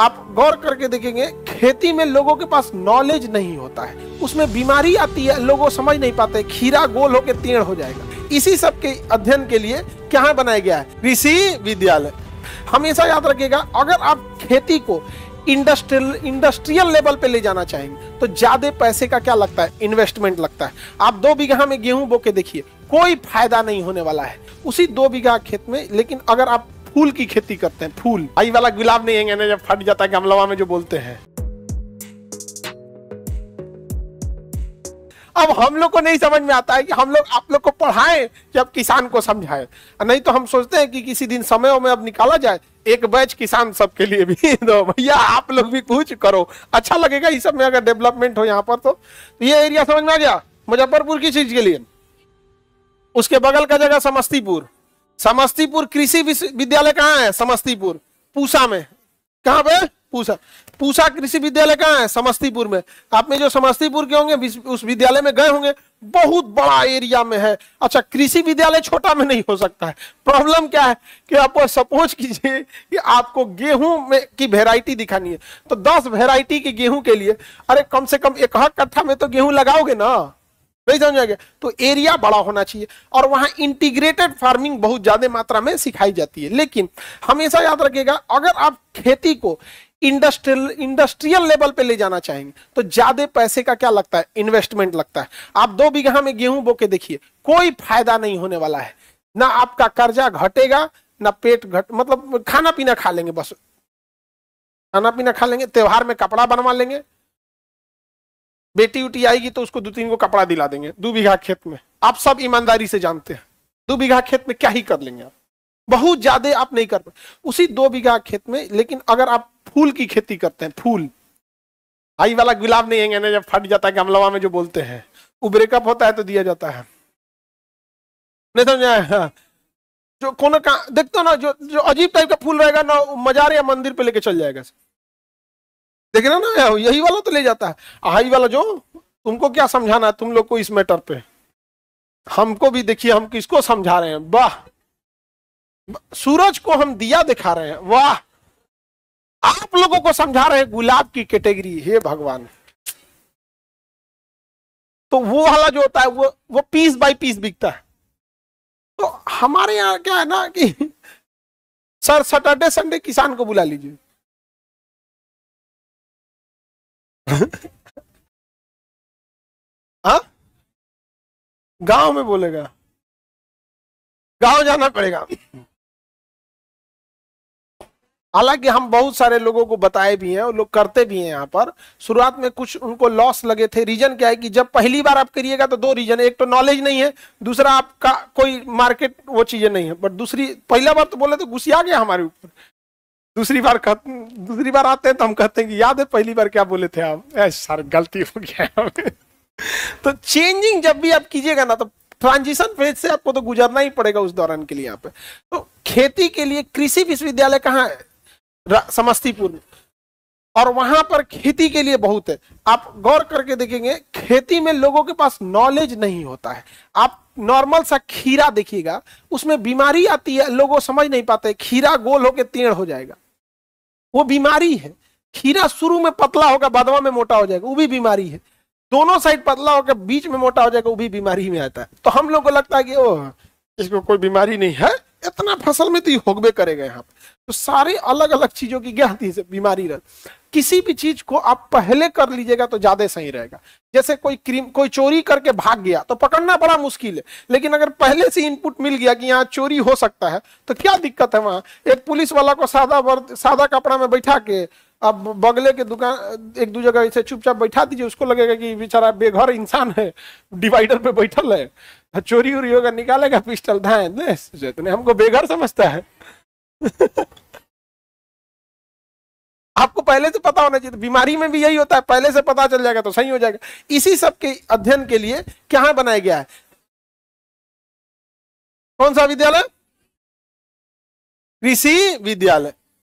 आप गौर करके देखेंगे खेती में लोगों के पास नॉलेज नहीं होता है उसमें बीमारी आती है लोगों समझ नहीं पाते खीरा गोल होकर तेड़ हो जाएगा इसी सब के अध्ययन के लिए क्या बनाया गया है कृषि विद्यालय हमेशा याद रखिएगा अगर आप खेती को इंडस्ट्रियल इंडस्ट्रियल लेवल पे ले जाना चाहेंगे तो ज्यादा पैसे का क्या लगता है इन्वेस्टमेंट लगता है आप दो बीघा में गेहूं बो के देखिए कोई फायदा नहीं होने वाला है उसी दो बीघा खेत में लेकिन अगर आप फूल की खेती करते हैं फूल आई वाला गुलाब नहीं है जब फट जाता है गमलावा में जो बोलते हैं अब हम लोग को नहीं समझ में आता है कि हम लोग आप लोग को पढ़ाएं कि अब किसान को समझाएं नहीं तो हम सोचते हैं कि किसी दिन समय में अब निकाला जाए एक बैच किसान सबके लिए भी दो भैया आप लोग भी कुछ करो अच्छा लगेगा इस सब में अगर डेवलपमेंट हो यहाँ पर तो।, तो ये एरिया समझ में आ गया मुजफ्फरपुर की चीज के लिए उसके बगल का जगह समस्तीपुर समस्तीपुर कृषि विद्यालय कहाँ है समस्तीपुर पूसा में कहाँ पे पूसा पूसा कृषि विद्यालय कहाँ है समस्तीपुर में आप में जो समस्तीपुर के होंगे उस विद्यालय में गए होंगे बहुत बड़ा एरिया में है अच्छा कृषि विद्यालय छोटा में नहीं हो सकता है प्रॉब्लम क्या है कि आप सपोज कीजिए कि आपको गेहूं में की वेराइटी दिखानी है तो दस वेराइटी के गेहूं के लिए अरे कम से कम एक कट्ठा में तो गेहूं लगाओगे ना नहीं समझ गया तो एरिया बड़ा होना चाहिए और वहां इंटीग्रेटेड फार्मिंग बहुत ज्यादा मात्रा में सिखाई जाती है लेकिन हमेशा याद रखिएगा अगर आप खेती को इंडस्ट्रियल इंडस्ट्रियल लेवल पे ले जाना चाहेंगे तो ज्यादा पैसे का क्या लगता है इन्वेस्टमेंट लगता है आप दो बीघा में गेहूं बो के देखिए कोई फायदा नहीं होने वाला है ना आपका कर्जा घटेगा ना पेट घट मतलब खाना पीना खा लेंगे बस खाना पीना खा लेंगे त्योहार में कपड़ा बनवा लेंगे बेटी उटी आएगी तो उसको दो तीन को कपड़ा दिला देंगे दो बीघा खेत में आप सब ईमानदारी से जानते हैं दो बीघा खेत में क्या ही कर लेंगे आप बहुत ज्यादा आप नहीं कर पाए उसी दो बीघा खेत में लेकिन अगर आप फूल की खेती करते हैं फूल आई वाला गुलाब नहीं है जब फट जाता है गमलावा में जो बोलते हैं वो ब्रेकअप होता है तो दिया जाता है नहीं समझा तो हाँ। जो कोने का देखते हो ना जो जो अजीब टाइप का फूल रहेगा ना मजार या मंदिर पे लेके चल जाएगा देखना ना यही वाला तो ले जाता है हाई वाला जो तुमको क्या समझाना है तुम लोग को इस मैटर पे हमको भी देखिए हम किसको समझा रहे हैं वाह सूरज को हम दिया दिखा रहे हैं वाह आप लोगों को समझा रहे हैं गुलाब की कैटेगरी हे भगवान तो वो वाला जो होता है वो वो पीस बाय पीस बिकता है तो हमारे यहाँ क्या है ना कि सर सैटरडे संडे किसान को बुला लीजिए हाँ गांव में बोलेगा गांव जाना पड़ेगा हालांकि हम बहुत सारे लोगों को बताए भी हैं और लोग करते भी हैं यहाँ पर शुरुआत में कुछ उनको लॉस लगे थे रीजन क्या है कि जब पहली बार आप करिएगा तो दो रीजन एक तो नॉलेज नहीं है दूसरा आपका कोई मार्केट वो चीजें नहीं है बट दूसरी पहला बार तो बोले तो घुसिया गया हमारे ऊपर दूसरी बार कह दूसरी बार आते हैं तो हम कहते हैं कि याद है पहली बार क्या बोले थे आप ए सर गलती हो गया तो चेंजिंग जब भी आप कीजिएगा ना तो ट्रांजिशन फेज से आपको तो गुजरना ही पड़ेगा उस दौरान के लिए यहाँ पे तो खेती के लिए कृषि विश्वविद्यालय कहाँ है समस्तीपुर और वहां पर खेती के लिए बहुत है आप गौर करके देखेंगे खेती में लोगों के पास नॉलेज नहीं होता है आप नॉर्मल सा खीरा देखिएगा उसमें बीमारी आती है लोगों समझ नहीं पाते खीरा गोल होके तेड़ हो जाएगा वो बीमारी है खीरा शुरू में पतला होगा बदवा में मोटा हो जाएगा वो भी बीमारी है दोनों साइड पतला होकर बीच में मोटा हो जाएगा वो भी बीमारी में आता है तो हम लोग को लगता है कि ओ इसको कोई बीमारी नहीं है इतना फसल में तो ये होगबे करेगा यहाँ तो सारे अलग अलग चीजों की ज्ञाति से बीमारी रह किसी भी चीज को आप पहले कर लीजिएगा तो ज्यादा सही रहेगा जैसे कोई क्रीम कोई चोरी करके भाग गया तो पकड़ना बड़ा मुश्किल है लेकिन अगर पहले से इनपुट मिल गया कि यहाँ चोरी हो सकता है तो क्या दिक्कत है वहां एक पुलिस वाला को सादा सादा कपड़ा में बैठा के अब बगले के दुकान एक दो जगह ऐसे चुपचाप बैठा दीजिए उसको लगेगा कि बेचारा बेघर इंसान है डिवाइडर पे बैठल है हाँ, चोरी उरी होगा निकालेगा पिस्टल धाए हाँ, हमको बेघर समझता है आपको पहले से पता होना चाहिए बीमारी में भी यही होता है पहले से पता चल जाएगा तो सही हो जाएगा इसी सब के अध्ययन के लिए क्या बनाया गया है कौन सा विद्यालय कृषि विद्यालय